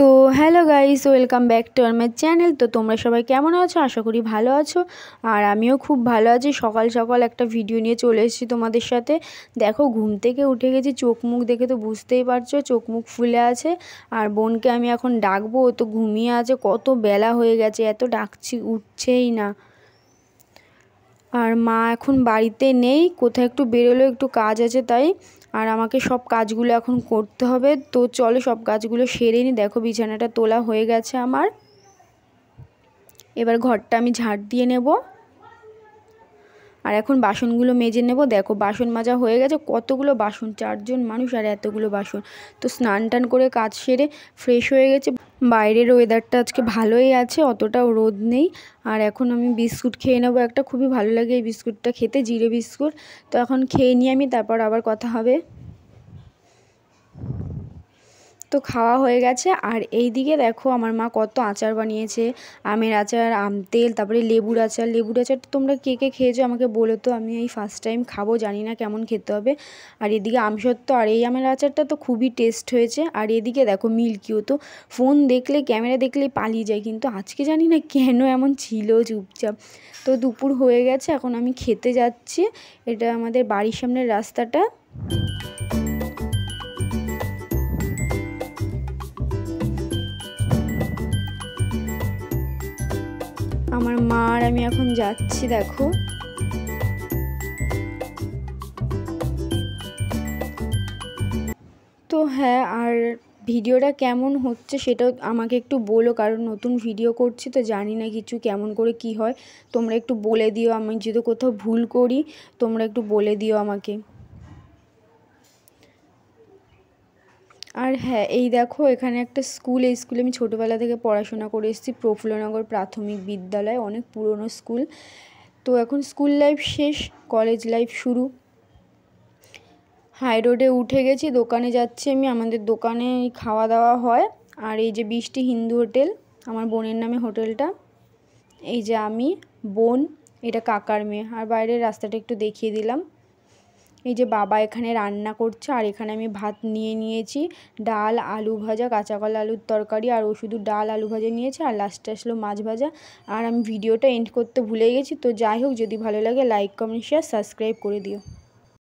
তো hello guys welcome back to আমার channel তো তোমরা সবাই কেমন আছো আশা করি ভালো আছো আর আমিও খুব ভালো আছি সকাল সকাল একটা ভিডিও নিয়ে চলে এসেছি তোমাদের সাথে দেখো ঘুম থেকে উঠে গেছি চোখ মুখ দেখে তো বুঝতেই পারছো চোখ মুখ ফুলে আছে আর বোনকে আমি এখন ডাকবো ও তো ঘুমিয়ে আছে কত বেলা হয়ে গেছে এত ডাকছি উঠছেই না আর মা এখন বাড়িতে নেই কোথায় একটু বেরোলো একটু কাজ আছে তাই আর আমাকে সব কাজগুলো এখন করতে হবে তো চলো সব কাজগুলো সেরে নি দেখো বিছানাটা তোলা হয়ে গেছে আমার এবার ঘরটা আমি ঝাড় দিয়ে নেব আর এখন বাসনগুলো মেজে নেব দেখো বাসন মাজা হয়ে গেছে কতগুলো বাসন চারজন মানুষ আর এতগুলো বাসন তো স্নান টান করে কাজ সেরে ফ্রেশ হয়ে গেছে বাইরের ওয়েদারটা আজকে ভালোই আছে অতটাও রোদ নেই আর এখন আমি বিস্কুট খেয়ে নেবো একটা খুবই ভালো লাগে এই বিস্কুটটা খেতে জিরে বিস্কুট তো এখন খেয়ে নিয়ে আমি তারপর আবার কথা হবে তো খাওয়া হয়ে গেছে আর এই দিকে দেখো আমার মা কত আচার বানিয়েছে আমের আচার আম তেল তারপরে লেবুর আচার লেবুর আচার তো তোমরা কে কে খেয়েছো আমাকে বলো তো আমি এই ফার্স্ট টাইম খাবো জানি না কেমন খেতে হবে আর এদিকে আমসত্ত্ব আর এই আমের আচারটা তো খুবই টেস্ট হয়েছে আর এদিকে দেখো মিল্কিও তো ফোন দেখলে ক্যামেরা দেখলে পালিয়ে যায় কিন্তু আজকে জানি না কেন এমন ছিল চুপচাপ তো দুপুর হয়ে গেছে এখন আমি খেতে যাচ্ছি এটা আমাদের বাড়ির সামনের রাস্তাটা মা আর আমি এখন যাচ্ছি দেখো তো হ্যাঁ আর ভিডিওটা কেমন হচ্ছে সেটা আমাকে একটু বলো কারণ নতুন ভিডিও করছি তো জানি না কিছু কেমন করে কি হয় তোমরা একটু বলে দিও আমি যদি কোথাও ভুল করি তোমরা একটু বলে দিও আমাকে আর হ্যাঁ এই দেখো এখানে একটা স্কুল এই স্কুলে আমি ছোটোবেলা থেকে পড়াশোনা করে এসেছি প্রফুল্লনগর প্রাথমিক বিদ্যালয় অনেক পুরনো স্কুল তো এখন স্কুল লাইফ শেষ কলেজ লাইফ শুরু হাই রোডে উঠে গেছি দোকানে যাচ্ছি আমি আমাদের দোকানে খাওয়া দাওয়া হয় আর এই যে বৃষ্টি হিন্দু হোটেল আমার বোনের নামে হোটেলটা এই যে আমি বোন এটা কাকার মেয়ে আর বাইরের রাস্তাটা একটু দেখিয়ে দিলাম এই যে বাবা এখানে রান্না করছে আর এখানে আমি ভাত নিয়ে নিয়েছি ডাল আলু ভাজা কাঁচাকলা আলুর তরকারি আর ও শুধু ডাল আলু ভাজা নিয়েছে আর লাস্টে আসলো মাছ ভাজা আর আমি ভিডিওটা এন্ড করতে ভুলে গেছি তো যাই হোক যদি ভালো লাগে লাইক কমেন্ট শেয়ার সাবস্ক্রাইব করে দিও